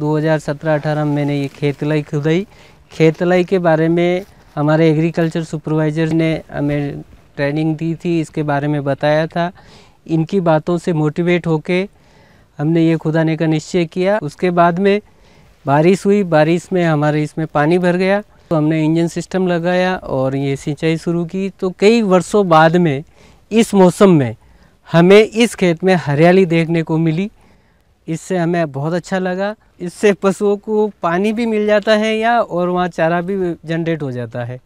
2017-18 में मैंने ये खेतलाई खुदाई खेतलाई के बारे में हमारे एग्रीकल्चर सुपरवाइज़र ने हमें ट्रेनिंग दी थी इसके बारे में बताया था इनकी बातों से मोटिवेट होके हमने ये खुदाने का निश्चय किया उसके बाद में बारिश हुई बारिश में हमारे इसमें पानी भर गया तो हमने इंजन सिस्टम लगाया और ये सिंचाई शुरू की तो कई वर्षों बाद में इस मौसम में हमें इस खेत में हरियाली देखने को मिली इससे हमें बहुत अच्छा लगा इससे पशुओं को पानी भी मिल जाता है या और वहाँ चारा भी जनरेट हो जाता है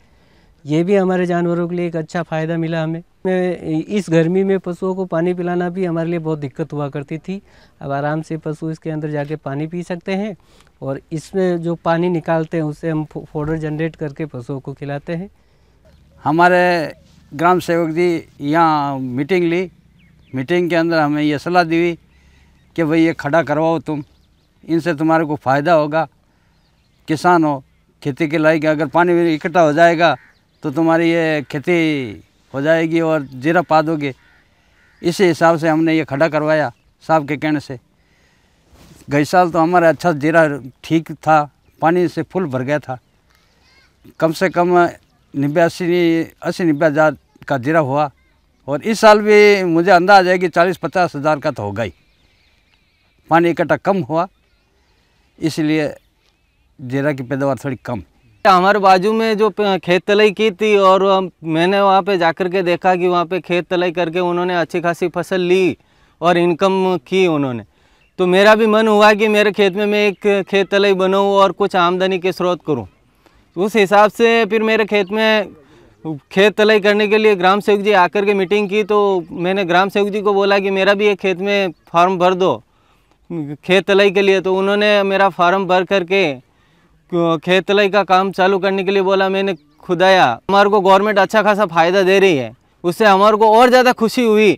ये भी हमारे जानवरों के लिए एक अच्छा फ़ायदा मिला हमें इस गर्मी में पशुओं को पानी पिलाना भी हमारे लिए बहुत दिक्कत हुआ करती थी अब आराम से पशु इसके अंदर जाके पानी पी सकते हैं और इसमें जो पानी निकालते हैं उससे हम फोडर जनरेट करके पशुओं को खिलाते हैं हमारे ग्राम सेवक जी यहाँ मीटिंग ली मीटिंग के अंदर हमें यह सलाह दी हुई कि भाई ये खड़ा करवाओ तुम इनसे तुम्हारे को फ़ायदा होगा किसान हो खेती के लायक अगर पानी इकट्ठा हो जाएगा तो तुम्हारी ये खेती हो जाएगी और जीरा पा दोगे इसी हिसाब से हमने ये खड़ा करवाया साहब के कहने से गई साल तो हमारा अच्छा जीरा ठीक था पानी से फुल भर गया था कम से कम नब्बे अस्सी अस्सी नब्बे हज़ार का जीरा हुआ और इस साल भी मुझे अंदाज है कि चालीस पचास हज़ार का तो होगा ही पानी इकट्ठा कम हुआ इसलिए जीरा की पैदावार थोड़ी कम हमारे बाजू में जो खेत तलाई की थी और मैंने वहाँ पे जाकर के देखा कि वहाँ पे खेत तलाई करके उन्होंने अच्छी खासी फसल ली और इनकम की उन्होंने तो मेरा भी मन हुआ कि मेरे खेत में मैं एक खेत तलाई बनाऊँ और कुछ आमदनी के स्रोत करूँ उस हिसाब से फिर मेरे खेत में खेत तलाई करने के लिए ग्राम सेवक जी आकर के मीटिंग की तो मैंने ग्राम सेवक जी को बोला कि मेरा भी एक खेत में फार्म भर दो खेत तलाई के लिए तो उन्होंने मेरा फार्म भर करके खेत तलाई का काम चालू करने के लिए बोला मैंने खुदाया हमारे को गवर्नमेंट अच्छा खासा फ़ायदा दे रही है उससे हमारे को और ज़्यादा खुशी हुई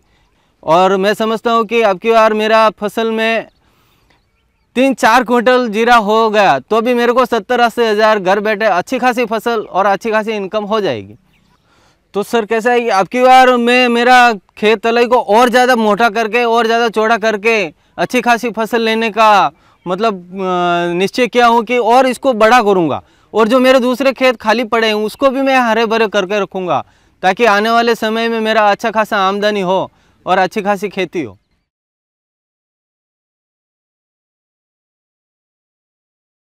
और मैं समझता हूँ कि अब की बार मेरा फसल में तीन चार क्विंटल जीरा हो गया तो भी मेरे को सत्तर अस्सी हज़ार घर बैठे अच्छी खासी फसल और अच्छी खासी इनकम हो जाएगी तो सर कैसा है अब की बार मैं मेरा खेत तलाई को और ज़्यादा मोटा करके और ज़्यादा चौड़ा करके अच्छी खासी फसल लेने का मतलब निश्चय किया हूँ कि और इसको बड़ा करूँगा और जो मेरे दूसरे खेत खाली पड़े हैं उसको भी मैं हरे भरे करके रखूँगा ताकि आने वाले समय में मेरा अच्छा खासा आमदनी हो और अच्छी खासी खेती हो